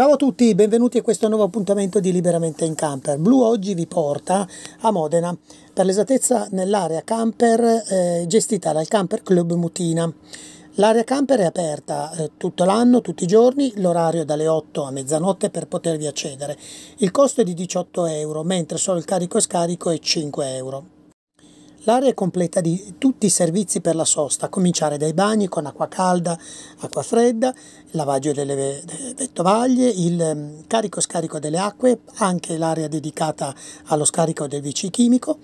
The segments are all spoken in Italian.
Ciao a tutti, benvenuti a questo nuovo appuntamento di Liberamente in Camper. Blu oggi vi porta a Modena, per l'esattezza nell'area camper eh, gestita dal Camper Club Mutina. L'area camper è aperta eh, tutto l'anno, tutti i giorni, l'orario dalle 8 a mezzanotte per potervi accedere. Il costo è di 18 euro, mentre solo il carico e scarico è 5 euro. L'area è completa di tutti i servizi per la sosta, a cominciare dai bagni con acqua calda, acqua fredda, il lavaggio delle vettovaglie, il mm, carico-scarico delle acque, anche l'area dedicata allo scarico del WC chimico,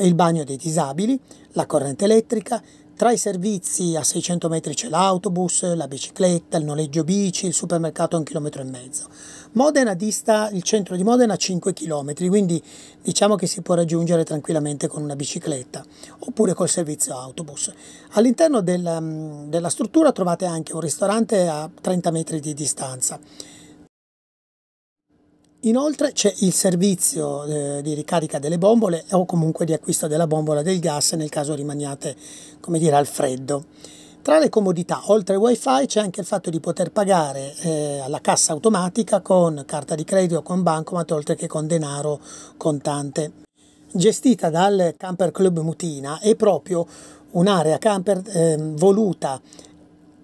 il bagno dei disabili, la corrente elettrica, tra i servizi a 600 metri c'è l'autobus, la bicicletta, il noleggio bici, il supermercato a un chilometro e mezzo. Modena dista il centro di Modena a 5 km, quindi diciamo che si può raggiungere tranquillamente con una bicicletta oppure col servizio autobus. All'interno del, mm, della struttura trovate anche un ristorante a 30 metri di distanza. Inoltre c'è il servizio eh, di ricarica delle bombole o comunque di acquisto della bombola del gas nel caso rimaniate come dire, al freddo. Tra le comodità, oltre al wifi, c'è anche il fatto di poter pagare eh, alla cassa automatica con carta di credito, con bancomat, oltre che con denaro contante. Gestita dal Camper Club Mutina è proprio un'area camper eh, voluta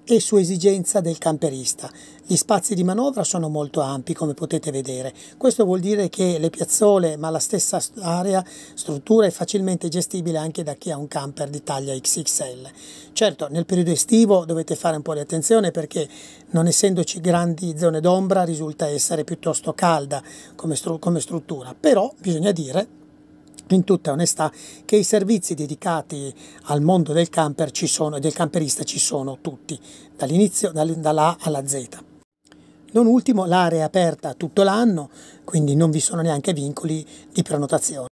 e su esigenza del camperista. Gli spazi di manovra sono molto ampi come potete vedere. Questo vuol dire che le piazzole ma la stessa area, struttura è facilmente gestibile anche da chi ha un camper di taglia XXL. Certo nel periodo estivo dovete fare un po' di attenzione perché non essendoci grandi zone d'ombra risulta essere piuttosto calda come, stru come struttura, però bisogna dire in tutta onestà che i servizi dedicati al mondo del camper ci sono e del camperista ci sono tutti, dall'inizio dall'A alla Z. Non ultimo l'area è aperta tutto l'anno, quindi non vi sono neanche vincoli di prenotazione.